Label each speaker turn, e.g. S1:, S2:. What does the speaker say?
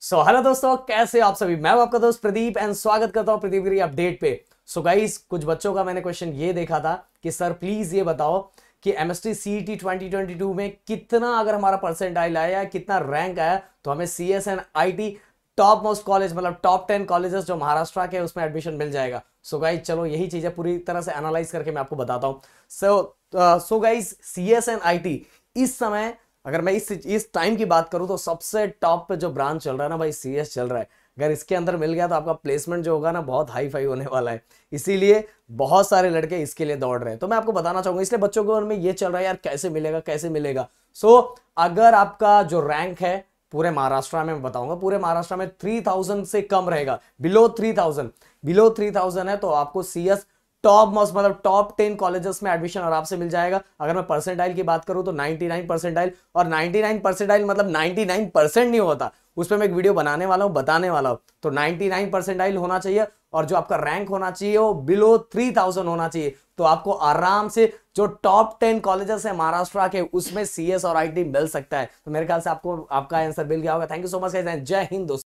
S1: सो so, hello दोस्तों कैसे आप सभी मैं आपका दोस्त प्रदीप एंड स्वागत करता हूं प्रदीप गिरी अपडेट पे सो so, गाइस कुछ बच्चों का मैंने क्वेश्चन ये देखा था कि सर प्लीज ये बताओ कि M S T C T twenty twenty two में कितना अगर हमारा आई लाया कितना रैंक आया तो हमें C S and I T top most college मतलब टॉप टेन कॉलेजेस जो महाराष्ट्र के उसमें एडमिशन मिल जाएगा सो so गाइज चलो यही चीज़ें पूरी तरह से एनालाइज करके मैं आपको बताता हूँ so so guys C S and I T इस समय अगर मैं इस इस टाइम की बात करूं तो सबसे टॉप पे जो ब्रांच चल रहा है ना भाई सी चल रहा है अगर इसके अंदर मिल गया तो आपका प्लेसमेंट जो होगा ना बहुत हाई फाई होने वाला है इसीलिए बहुत सारे लड़के इसके लिए दौड़ रहे हैं तो मैं आपको बताना चाहूंगा इसलिए बच्चों के मन में ये चल रहा है यार कैसे मिलेगा कैसे मिलेगा सो so, अगर आपका जो रैंक है पूरे महाराष्ट्र में बताऊंगा पूरे महाराष्ट्र में थ्री थाउजेंड से कम रहेगा below three thousand below three thousand है तो आपको सी टॉप मोस्ट मतलब टॉप टेन कॉलेजेस में एडमिशन आराम से मिल जाएगा अगर मैं परसेंटाइल की बात करूँ तो नाइन्टी नाइन परसेंटाइल और नाइन्टी नाइन परसेंटाइल मतलब नाइन्टी नाइन परसेंट नहीं होता उस पर मैं एक वीडियो बनाने वाला हूँ बताने वाला हूँ तो नाइन्टी नाइन परसेंटाइल होना चाहिए और जो आपका रैंक होना चाहिए वो बिलो थ्री थाउजेंड होना चाहिए तो आपको आराम से जो टॉप टेन कॉलेजेस है महाराष्ट्र के उसमें सीएस और आईटी मिल सकता है तो मेरे ख्याल से आपको आपका आंसर मिल गया होगा थैंक यू सो मच जय हिंद दोस्तों